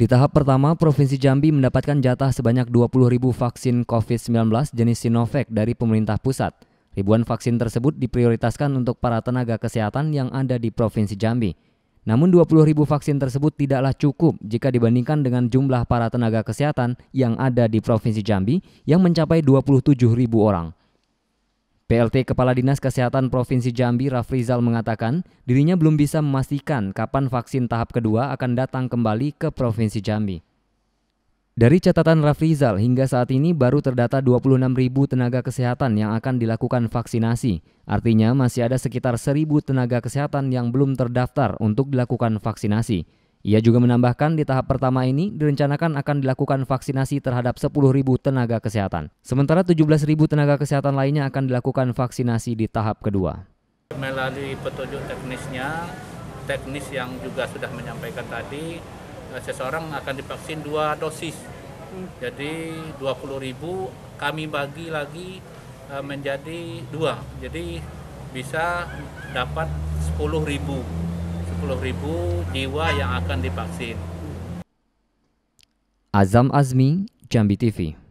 Di tahap pertama, Provinsi Jambi mendapatkan jatah sebanyak 20 ribu vaksin COVID-19 jenis Sinovac dari pemerintah pusat. Ribuan vaksin tersebut diprioritaskan untuk para tenaga kesehatan yang ada di Provinsi Jambi. Namun 20 ribu vaksin tersebut tidaklah cukup jika dibandingkan dengan jumlah para tenaga kesehatan yang ada di Provinsi Jambi yang mencapai 27 ribu orang. PLT Kepala Dinas Kesehatan Provinsi Jambi Rafrizal mengatakan dirinya belum bisa memastikan kapan vaksin tahap kedua akan datang kembali ke Provinsi Jambi. Dari catatan Rafrizal, hingga saat ini baru terdata 26 ribu tenaga kesehatan yang akan dilakukan vaksinasi. Artinya masih ada sekitar 1.000 tenaga kesehatan yang belum terdaftar untuk dilakukan vaksinasi. Ia juga menambahkan di tahap pertama ini direncanakan akan dilakukan vaksinasi terhadap 10.000 tenaga kesehatan. Sementara 17.000 tenaga kesehatan lainnya akan dilakukan vaksinasi di tahap kedua. Melalui petunjuk teknisnya, teknis yang juga sudah menyampaikan tadi, eh, seseorang akan divaksin dua dosis. Jadi 20.000 kami bagi lagi eh, menjadi dua, jadi bisa dapat 10.000 jiwa yang akan divaksin. Azam Azmi, Jambi TV